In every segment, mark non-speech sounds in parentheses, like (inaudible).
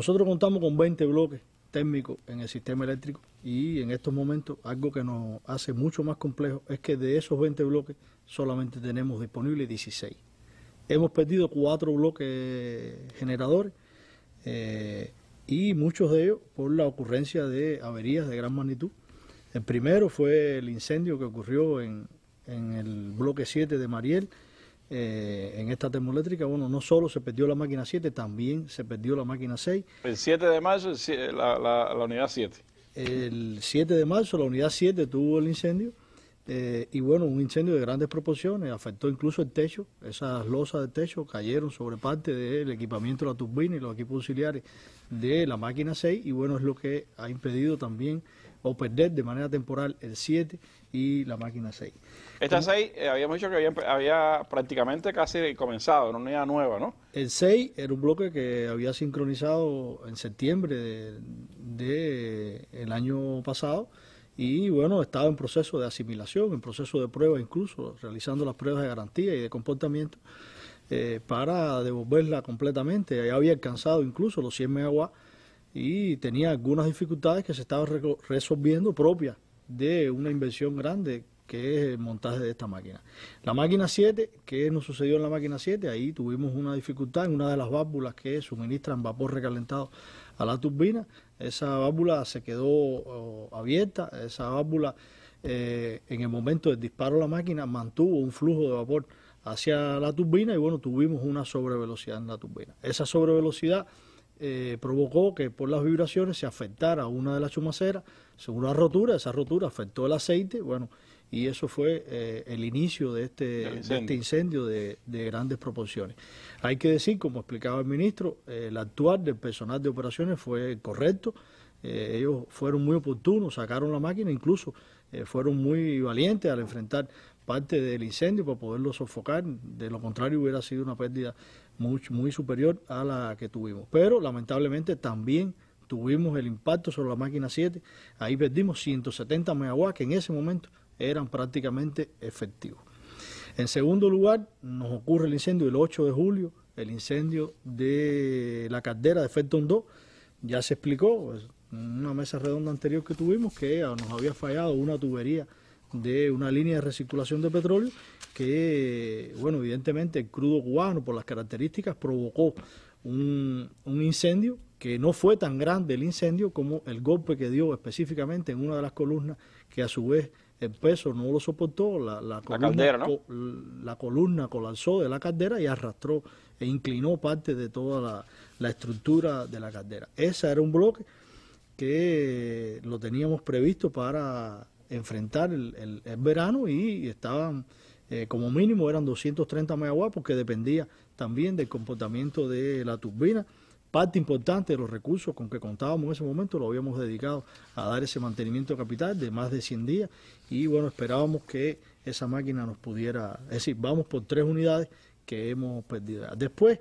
Nosotros contamos con 20 bloques térmicos en el sistema eléctrico y en estos momentos algo que nos hace mucho más complejo es que de esos 20 bloques solamente tenemos disponibles 16. Hemos perdido cuatro bloques generadores eh, y muchos de ellos por la ocurrencia de averías de gran magnitud. El primero fue el incendio que ocurrió en, en el bloque 7 de Mariel, eh, en esta termoeléctrica, bueno, no solo se perdió la máquina 7, también se perdió la máquina 6. El 7 de marzo, la, unidad 7. El 7 de marzo, la unidad 7 tuvo el incendio. Eh, y bueno, un incendio de grandes proporciones, afectó incluso el techo, esas losas de techo cayeron sobre parte del equipamiento de la turbina y los equipos auxiliares de la máquina 6 y bueno, es lo que ha impedido también o perder de manera temporal el 7 y la máquina 6. Esta 6 eh, habíamos dicho que había, prácticamente casi comenzado, era una unidad nueva, ¿no? El 6 era un bloque que había sincronizado en septiembre del de, año pasado y bueno, estaba en proceso de asimilación, en proceso de prueba incluso, realizando las pruebas de garantía y de comportamiento eh, para devolverla completamente. Ya había alcanzado incluso los 100 megawatts y tenía algunas dificultades que se estaban resolviendo propias de una inversión grande que es el montaje de esta máquina. La máquina 7, ¿qué nos sucedió en la máquina 7? Ahí tuvimos una dificultad en una de las válvulas que suministran vapor recalentado a la turbina. Esa válvula se quedó abierta, esa válvula eh, en el momento del disparo de la máquina mantuvo un flujo de vapor hacia la turbina y bueno, tuvimos una sobrevelocidad en la turbina. Esa sobrevelocidad eh, provocó que por las vibraciones se afectara una de las chumaceras, según la rotura, esa rotura afectó el aceite, bueno, y eso fue eh, el inicio de este, este incendio de, grandes proporciones. Hay que decir, como explicaba el ministro, eh, el actuar del personal de operaciones fue correcto, ellos fueron muy oportunos, sacaron la máquina, incluso fueron muy valientes al enfrentar parte del incendio para poderlo sofocar, de lo contrario hubiera sido una pérdida muy, superior a la que tuvimos. Pero lamentablemente también tuvimos el impacto sobre la máquina 7. Ahí perdimos 170 megawatts que en ese momento eran prácticamente efectivos. En segundo lugar, nos ocurre el incendio el 8 de julio, el incendio de la caldera de Felton 2. Ya se explicó pues, en una mesa redonda anterior que tuvimos que ah, nos había fallado una tubería de una línea de recirculación de petróleo que, bueno, evidentemente el crudo cubano por las características provocó un, incendio que no fue tan grande el incendio como el golpe que dio específicamente en una de las columnas que a su vez el peso no lo soportó, la, la, columna, la columna colapsó de la caldera y arrastró e inclinó parte de toda la, la estructura de la caldera. Ese era un bloque que lo teníamos previsto para enfrentar el, verano y estaban, eh, como mínimo, eran 230 megawatts porque dependía también del comportamiento de la turbina. Parte importante de los recursos con que contábamos en ese momento lo habíamos dedicado a dar ese mantenimiento capital de más de 100 días y bueno, esperábamos que esa máquina nos pudiera, es decir, vamos por tres unidades que hemos perdido. Después,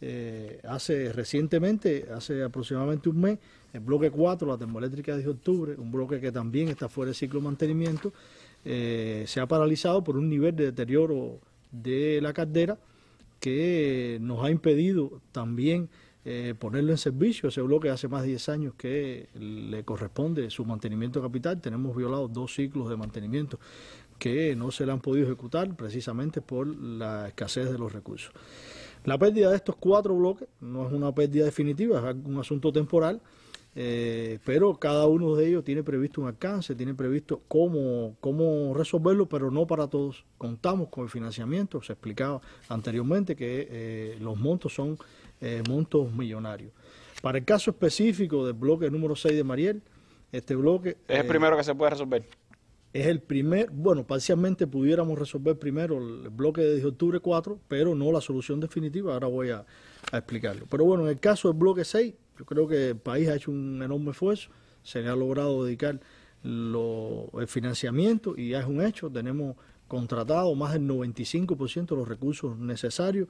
eh, hace recientemente, hace aproximadamente un mes, el bloque 4, la termoeléctrica de octubre, un bloque que también está fuera de ciclo de mantenimiento, eh, se ha paralizado por un nivel de deterioro de la caldera que nos ha impedido también eh, ponerlo en servicio. Ese bloque hace más de 10 años que le corresponde su mantenimiento capital. Tenemos violado dos ciclos de mantenimiento que no se le han podido ejecutar precisamente por la escasez de los recursos. La pérdida de estos cuatro bloques no es una pérdida definitiva, es un asunto temporal eh, pero cada uno de ellos tiene previsto un alcance, tiene previsto cómo, cómo resolverlo, pero no para todos. Contamos con el financiamiento, se explicaba anteriormente que eh, los montos son eh, montos millonarios. Para el caso específico del bloque número 6 de Mariel, este bloque... Es el primero que se puede resolver. Es el primer, bueno, parcialmente pudiéramos resolver primero el bloque de octubre 4, pero no la solución definitiva, ahora voy a, a explicarlo. Pero bueno, en el caso del bloque 6, yo creo que el país ha hecho un enorme esfuerzo, se le ha logrado dedicar lo, el financiamiento y ya es un hecho, tenemos contratado más del 95% de los recursos necesarios,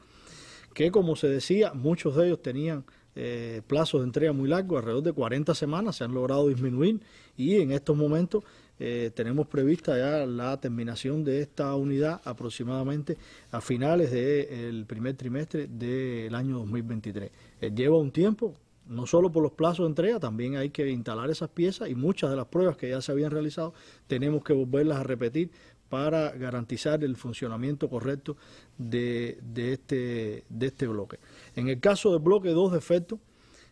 que como se decía, muchos de ellos tenían eh, plazos de entrega muy largos, alrededor de 40 semanas, se han logrado disminuir y en estos momentos eh, tenemos prevista ya la terminación de esta unidad aproximadamente a finales del primer trimestre del año 2023. Eh, lleva un tiempo, no solo por los plazos de entrega, también hay que instalar esas piezas y muchas de las pruebas que ya se habían realizado tenemos que volverlas a repetir para garantizar el funcionamiento correcto de, este, de este bloque. En el caso del bloque 2 defecto,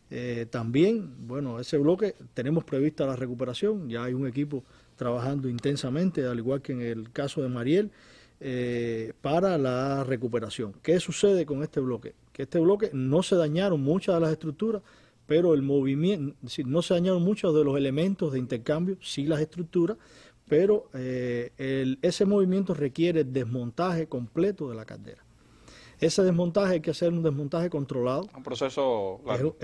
eh, también, bueno, ese bloque tenemos prevista la recuperación, ya hay un equipo trabajando intensamente, al igual que en el caso de Mariel, eh, para la recuperación. ¿Qué sucede con este bloque? Que este bloque no se dañaron muchas de las estructuras pero el movimiento, no se añaden muchos de los elementos de intercambio, sí las estructuras, pero eh, ese movimiento requiere desmontaje completo de la caldera. Ese desmontaje hay que hacer un desmontaje controlado. es,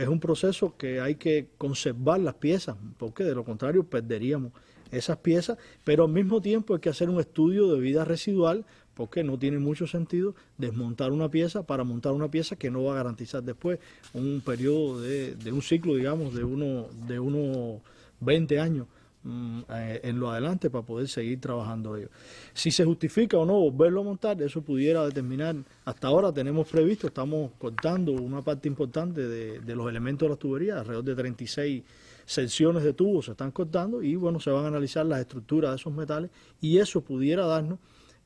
un proceso que hay que conservar las piezas, porque de lo contrario perderíamos esas piezas, pero al mismo tiempo hay que hacer un estudio de vida residual porque no tiene mucho sentido desmontar una pieza para montar una pieza que no va a garantizar después un periodo de, un ciclo, digamos, de uno, de unos 20 años mm, eh, en lo adelante para poder seguir trabajando ellos. Si se justifica o no volverlo a montar, eso pudiera determinar, hasta ahora tenemos previsto, estamos cortando una parte importante de, de los elementos de las tuberías, alrededor de 36 secciones de tubos se están cortando y bueno, se van a analizar las estructuras de esos metales y eso pudiera darnos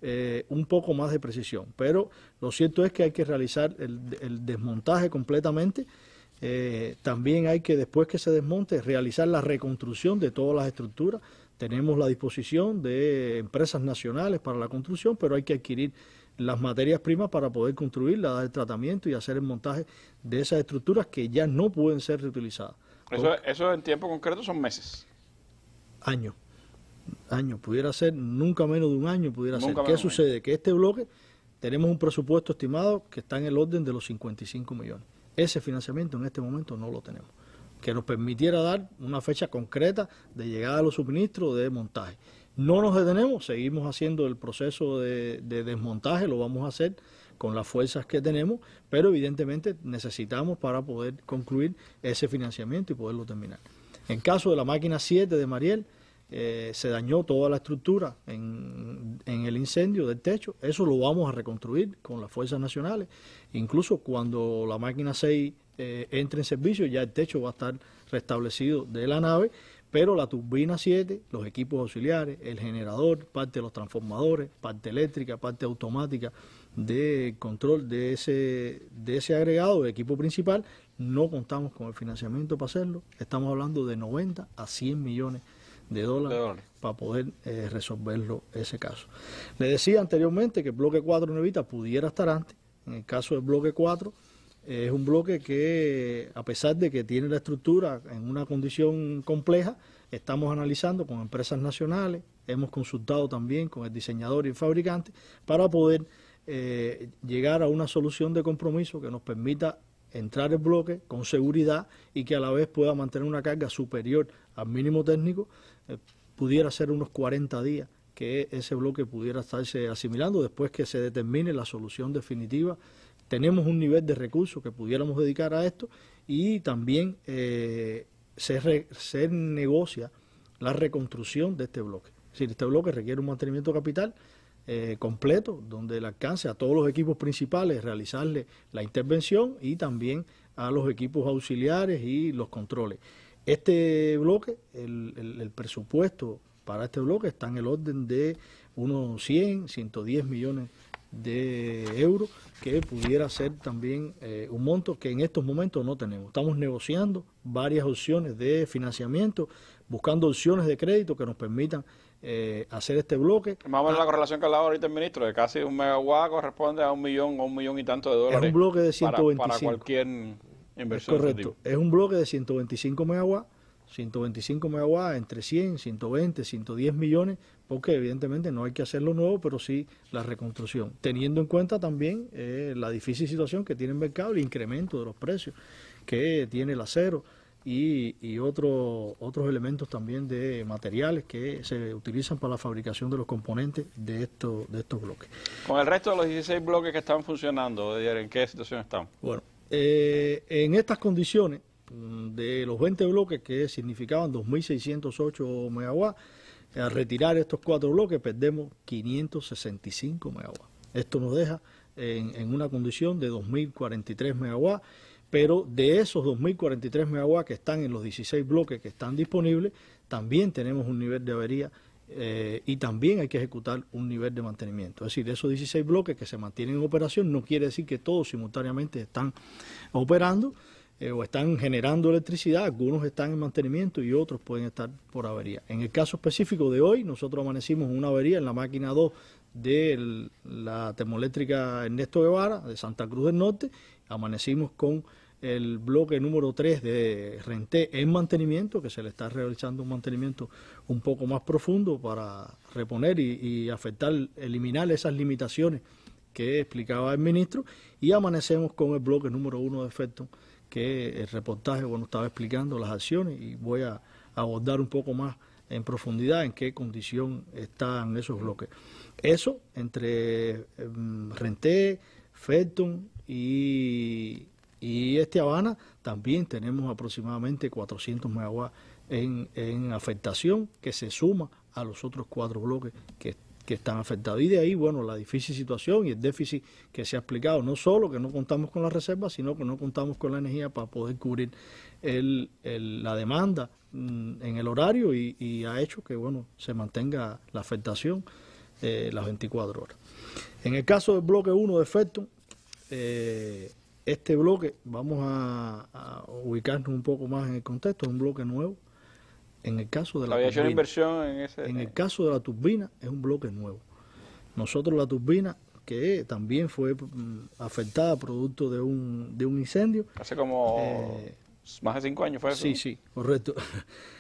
eh, un poco más de precisión. Pero lo cierto es que hay que realizar el, desmontaje completamente. Eh, también hay que, después que se desmonte, realizar la reconstrucción de todas las estructuras. Tenemos la disposición de empresas nacionales para la construcción, pero hay que adquirir las materias primas para poder construirla, dar el tratamiento y hacer el montaje de esas estructuras que ya no pueden ser reutilizadas. Eso, eso en tiempo concreto son meses. Años año pudiera ser, nunca menos de un año pudiera ser. ¿Qué sucede? Que este bloque tenemos un presupuesto estimado que está en el orden de los 55 millones. Ese financiamiento en este momento no lo tenemos, que nos permitiera dar una fecha concreta de llegada a los suministros de montaje. No nos detenemos, seguimos haciendo el proceso de, de desmontaje, lo vamos a hacer con las fuerzas que tenemos, pero evidentemente necesitamos para poder concluir ese financiamiento y poderlo terminar. En caso de la máquina 7 de Mariel, eh, se dañó toda la estructura en, el incendio del techo. Eso lo vamos a reconstruir con las fuerzas nacionales. Incluso cuando la máquina 6 eh, entre en servicio, ya el techo va a estar restablecido de la nave, pero la turbina 7, los equipos auxiliares, el generador, parte de los transformadores, parte eléctrica, parte automática de control de ese, de ese agregado, de equipo principal, no contamos con el financiamiento para hacerlo. Estamos hablando de 90 a 100 millones de de dólares para poder eh, resolverlo ese caso. Le decía anteriormente que el bloque 4 Nevita pudiera estar antes. En el caso del bloque 4, eh, es un bloque que, a pesar de que tiene la estructura en una condición compleja, estamos analizando con empresas nacionales, hemos consultado también con el diseñador y el fabricante para poder eh, llegar a una solución de compromiso que nos permita entrar el bloque con seguridad y que a la vez pueda mantener una carga superior al mínimo técnico, eh, pudiera ser unos 40 días que ese bloque pudiera estarse asimilando después que se determine la solución definitiva. Tenemos un nivel de recursos que pudiéramos dedicar a esto y también eh, se, negocia la reconstrucción de este bloque. Es decir, este bloque requiere un mantenimiento capital eh, completo, donde el alcance a todos los equipos principales realizarle la intervención y también a los equipos auxiliares y los controles. Este bloque, el, presupuesto para este bloque está en el orden de unos 100, 110 millones de euros, que pudiera ser también eh, un monto que en estos momentos no tenemos. Estamos negociando varias opciones de financiamiento, buscando opciones de crédito que nos permitan eh, hacer este bloque. Más o menos la correlación que hablaba ahorita el ministro, de casi un megawatt corresponde a un millón o un millón y tanto de dólares. Es un bloque de 125. para cualquier es este correcto. Es un bloque de 125 megawatts, 125 megawatts entre 100, 120, 110 millones, porque evidentemente no hay que hacerlo nuevo, pero sí la reconstrucción, teniendo en cuenta también eh, la difícil situación que tiene el mercado, el incremento de los precios que tiene el acero y, otros elementos también de materiales que se utilizan para la fabricación de los componentes de, estos de estos bloques. Con el resto de los 16 bloques que están funcionando, ¿en qué situación están? Bueno, eh, en estas condiciones, mm, de los 20 bloques que significaban 2.608 megawatts, al retirar estos cuatro bloques perdemos 565 megawatts. Esto nos deja en, en una condición de 2.043 megawatts, pero de esos 2.043 megawatts que están en los 16 bloques que están disponibles, también tenemos un nivel de avería eh, y también hay que ejecutar un nivel de mantenimiento. Es decir, esos 16 bloques que se mantienen en operación no quiere decir que todos simultáneamente están operando eh, o están generando electricidad, algunos están en mantenimiento y otros pueden estar por avería. En el caso específico de hoy, nosotros amanecimos una avería en la máquina 2 de la termoeléctrica Ernesto Guevara de Santa Cruz del Norte, amanecimos con el bloque número 3 de Renté en mantenimiento, que se le está realizando un mantenimiento un poco más profundo para reponer y, afectar, eliminar esas limitaciones que explicaba el ministro, y amanecemos con el bloque número 1 de efecto, que el reportaje, bueno, estaba explicando las acciones y voy a abordar un poco más en profundidad en qué condición están esos bloques. Eso entre em, Renté, Felton y este Habana también tenemos aproximadamente 400 megawatts en, afectación que se suma a los otros cuatro bloques que, están afectados. Y de ahí, bueno, la difícil situación y el déficit que se ha explicado, no solo que no contamos con las reservas, sino que no contamos con la energía para poder cubrir la demanda mm, en el horario y, ha hecho que, bueno, se mantenga la afectación eh, las 24 horas. En el caso del bloque 1 de efecto, eh, este bloque, vamos a, ubicarnos un poco más en el contexto, es un bloque nuevo. En el caso de la, turbina, inversión en, ese, el caso de la turbina es un bloque nuevo. Nosotros la turbina que también fue mm, afectada producto de un, de un incendio. Hace como eh, más de cinco años fue Sí, sí, correcto.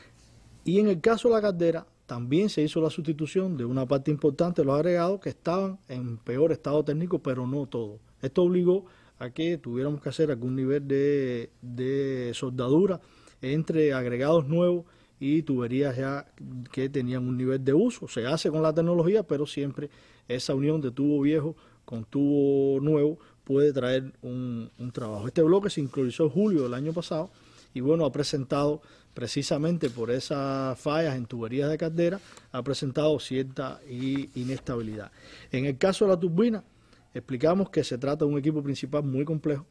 (laughs) y en el caso de la caldera también se hizo la sustitución de una parte importante de los agregados que estaban en peor estado técnico, pero no todo. Esto obligó a que tuviéramos que hacer algún nivel de, soldadura entre agregados nuevos y tuberías ya que tenían un nivel de uso. Se hace con la tecnología, pero siempre esa unión de tubo viejo con tubo nuevo puede traer un, trabajo. Este bloque se incluyó en julio del año pasado y bueno, ha presentado precisamente por esas fallas en tuberías de caldera, ha presentado cierta inestabilidad. En el caso de la turbina, Explicamos que se trata de un equipo principal muy complejo,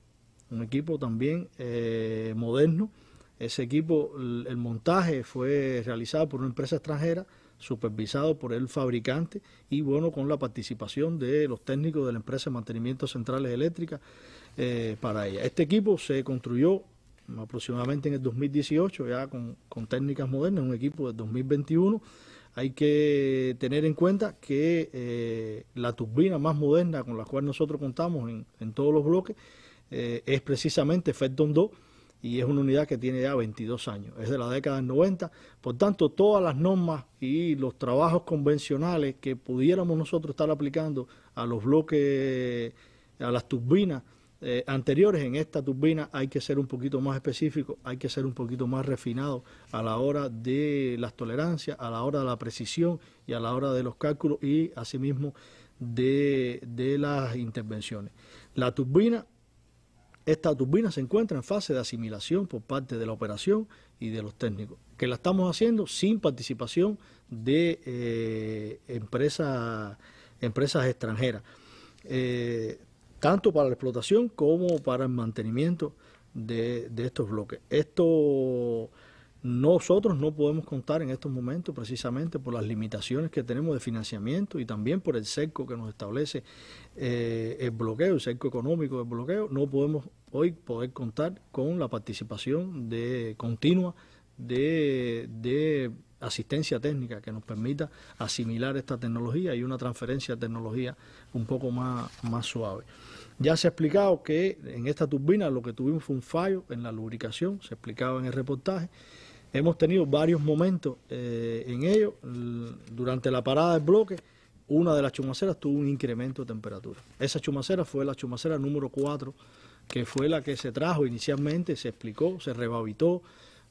un equipo también eh, moderno. Ese equipo, el montaje fue realizado por una empresa extranjera, supervisado por el fabricante y bueno, con la participación de los técnicos de la empresa de mantenimiento centrales eléctricas eh, para ella. Este equipo se construyó aproximadamente en el 2018, ya con, con técnicas modernas, un equipo del 2021 hay que tener en cuenta que eh, la turbina más moderna con la cual nosotros contamos en, todos los bloques eh, es precisamente Ferdon 2 y es una unidad que tiene ya 22 años, es de la década del 90. Por tanto, todas las normas y los trabajos convencionales que pudiéramos nosotros estar aplicando a los bloques, a las turbinas eh, anteriores, en esta turbina hay que ser un poquito más específico, hay que ser un poquito más refinado a la hora de las tolerancias, a la hora de la precisión y a la hora de los cálculos y asimismo de, las intervenciones. La turbina, esta turbina se encuentra en fase de asimilación por parte de la operación y de los técnicos, que la estamos haciendo sin participación de eh, empresas, empresas extranjeras. Eh, tanto para la explotación como para el mantenimiento de, estos bloques. Esto nosotros no podemos contar en estos momentos precisamente por las limitaciones que tenemos de financiamiento y también por el cerco que nos establece eh, el bloqueo, el cerco económico del bloqueo, no podemos hoy poder contar con la participación de continua de asistencia técnica que nos permita asimilar esta tecnología y una transferencia de tecnología un poco más, más suave. Ya se ha explicado que en esta turbina lo que tuvimos fue un fallo en la lubricación, se explicaba en el reportaje. Hemos tenido varios momentos eh, en ello. Durante la parada del bloque, una de las chumaceras tuvo un incremento de temperatura. Esa chumacera fue la chumacera número 4, que fue la que se trajo inicialmente, se explicó, se rebabitó,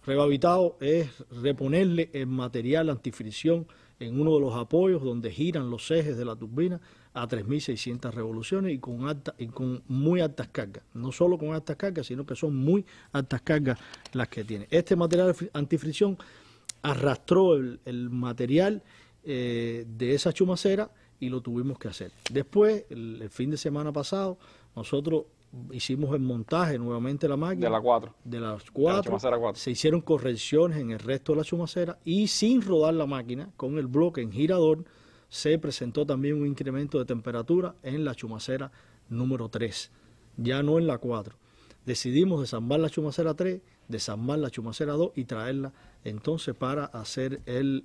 Rehabilitado es reponerle el material antifricción en uno de los apoyos donde giran los ejes de la turbina a 3.600 revoluciones y con, muy altas cargas. No solo con altas cargas, sino que son muy altas cargas las que tiene. Este material antifricción arrastró el, material eh, de esa chumacera y lo tuvimos que hacer. Después, el fin de semana pasado, nosotros hicimos el montaje nuevamente de la máquina. De la 4. De las 4. La 4. Se hicieron correcciones en el resto de la chumacera y sin rodar la máquina, con el bloque en girador, se presentó también un incremento de temperatura en la chumacera número 3, ya no en la 4. Decidimos desambar la chumacera 3 desarmar la chumacera 2 y traerla entonces para hacer el,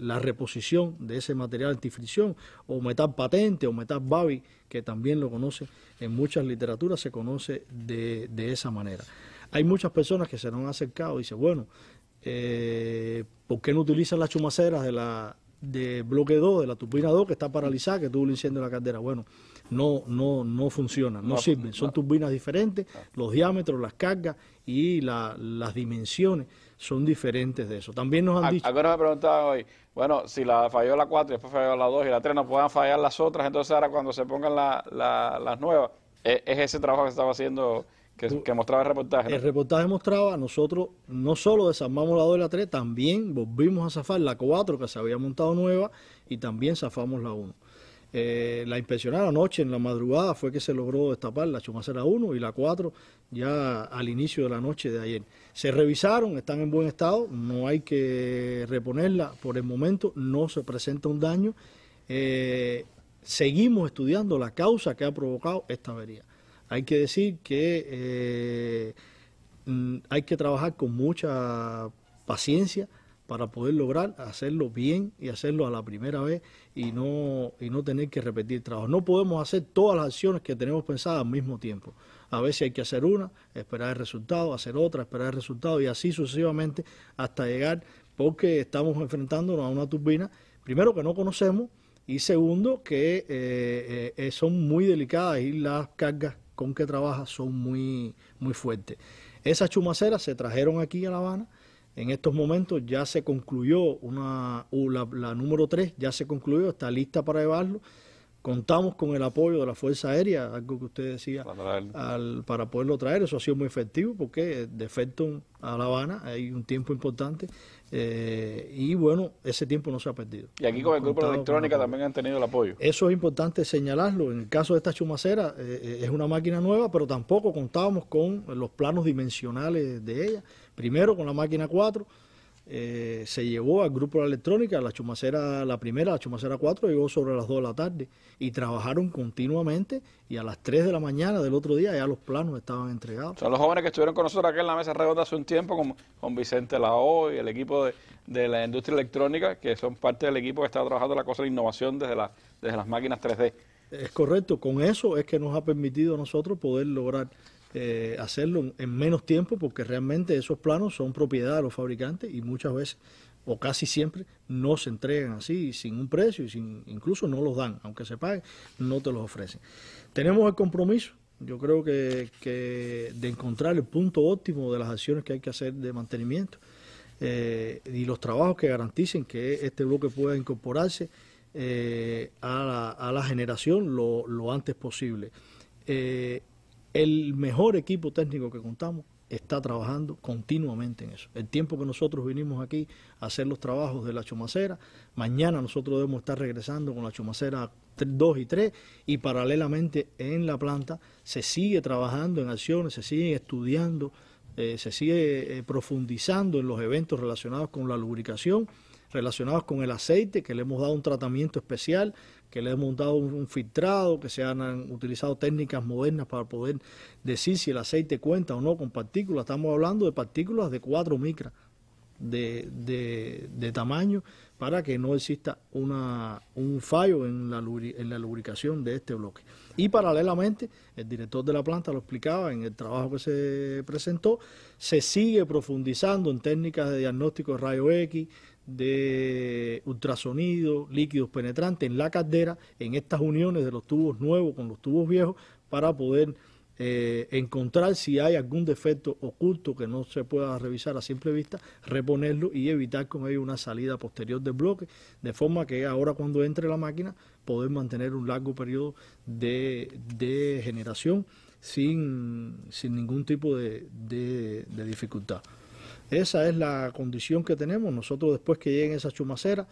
la reposición de ese material antifricción o metal patente o metal babi que también lo conoce en muchas literaturas se conoce de, de esa manera. Hay muchas personas que se nos han acercado y dicen, bueno, eh, ¿por qué no utilizan las chumaceras de la de bloque 2, de la turbina 2 que está paralizada, que tuvo un incendio en la caldera? Bueno, no, no, no funcionan, no, sirven. Son turbinas diferentes, los diámetros, las cargas y las dimensiones son diferentes de eso. También nos han dicho... Algunos me preguntaban hoy, bueno, si la falló la 4 y después falló la 2 y la 3, no puedan fallar las otras, entonces ahora cuando se pongan las nuevas, e, es, ese trabajo que estaba haciendo... Que, mostraba el reportaje. El reportaje mostraba, nosotros no solo desarmamos la 2 y la 3, también volvimos a zafar la 4 que se había montado nueva y también zafamos la 1. Eh, la impresionada anoche en la madrugada, fue que se logró destapar la chumacera 1 y la 4 ya al inicio de la noche de ayer. Se revisaron, están en buen estado, no hay que reponerla por el momento, no se presenta un daño. Eh, seguimos estudiando la causa que ha provocado esta avería. Hay que decir que eh, mm, hay que trabajar con mucha paciencia para poder lograr hacerlo bien y hacerlo a la primera vez y no, y no tener que repetir trabajo. No podemos hacer todas las acciones que tenemos pensadas al mismo tiempo. A veces hay que hacer una, esperar el resultado, hacer otra, esperar el resultado y así sucesivamente hasta llegar porque estamos enfrentándonos a una turbina, primero que no conocemos y segundo que eh, eh, son muy delicadas y las cargas con que trabaja son muy, muy fuertes. Esas chumaceras se trajeron aquí a La Habana en estos momentos ya se concluyó una, la, la número 3, ya se concluyó, está lista para llevarlo contamos con el apoyo de la Fuerza Aérea, algo que usted decía, para poderlo traer. Eso ha sido muy efectivo porque de a La Habana hay un tiempo importante eh, y bueno, ese tiempo no se ha perdido. Y aquí con el grupo de electrónica también han tenido el apoyo. Eso es importante señalarlo. En el caso de esta chumacera eh, eh, es una máquina nueva, pero tampoco contábamos con los planos dimensionales de ella. Primero con la máquina 4 eh, se llevó al grupo de la electrónica, la chumacera, la primera, la chumacera 4, llegó sobre las 2 de la tarde y trabajaron continuamente y a las 3 de la mañana del otro día ya los planos estaban entregados. Son los jóvenes que estuvieron con nosotros aquí en la mesa redonda hace un tiempo con, con Vicente Lao y el equipo de, la industria electrónica, que son parte del equipo que está trabajando la cosa de innovación desde, desde las máquinas 3D. Es correcto, con eso es que nos ha permitido a nosotros poder lograr eh, hacerlo en menos tiempo porque realmente esos planos son propiedad de los fabricantes y muchas veces o casi siempre no se entregan así, sin un precio y sin, incluso no los dan, aunque se paguen, no te los ofrecen. Tenemos el compromiso, yo creo que, de encontrar el punto óptimo de las acciones que hay que hacer de mantenimiento eh, y los trabajos que garanticen que este bloque pueda incorporarse eh, a, la, generación lo, antes posible el mejor equipo técnico que contamos está trabajando continuamente en eso. El tiempo que nosotros vinimos aquí a hacer los trabajos de la chumacera, mañana nosotros debemos estar regresando con la chumacera 2 y 3 y paralelamente en la planta se sigue trabajando en acciones, se sigue estudiando, eh, se sigue eh, profundizando en los eventos relacionados con la lubricación, relacionados con el aceite, que le hemos dado un tratamiento especial, que le hemos montado un, filtrado, que se han, utilizado técnicas modernas para poder decir si el aceite cuenta o no con partículas. Estamos hablando de partículas de 4 micras de, tamaño para que no exista una, un fallo en la, en la lubricación de este bloque. Y paralelamente, el director de la planta lo explicaba en el trabajo que se presentó, se sigue profundizando en técnicas de diagnóstico de rayo X, de ultrasonido, líquidos penetrantes en la caldera, en estas uniones de los tubos nuevos con los tubos viejos, para poder eh, encontrar si hay algún defecto oculto que no se pueda revisar a simple vista, reponerlo y evitar con ello una salida posterior del bloque, de forma que ahora cuando entre la máquina poder mantener un largo periodo de, generación sin, ningún tipo de dificultad. Esa es la condición que tenemos. Nosotros después que lleguen esas chumaceras,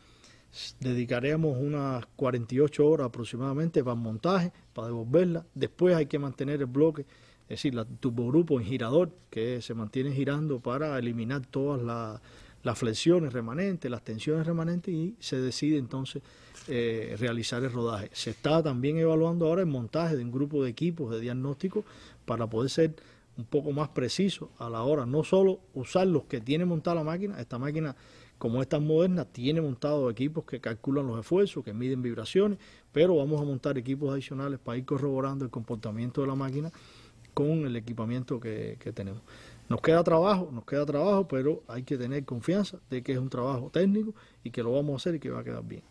dedicaremos unas 48 horas aproximadamente para el montaje, para devolverla. Después hay que mantener el bloque, es decir, la, tubo grupo en girador, que se mantiene girando para eliminar todas las flexiones remanentes, las tensiones remanentes y se decide entonces eh, realizar el rodaje. Se está también evaluando ahora el montaje de un grupo de equipos de diagnóstico para poder ser un poco más preciso a la hora, no solo usar los que tiene montada la máquina, esta máquina como es moderna tiene montado equipos que calculan los esfuerzos, que miden vibraciones, pero vamos a montar equipos adicionales para ir corroborando el comportamiento de la máquina con el equipamiento que tenemos. Nos queda trabajo, nos queda trabajo, pero hay que tener confianza de que es un trabajo técnico y que lo vamos a hacer y que va a quedar bien.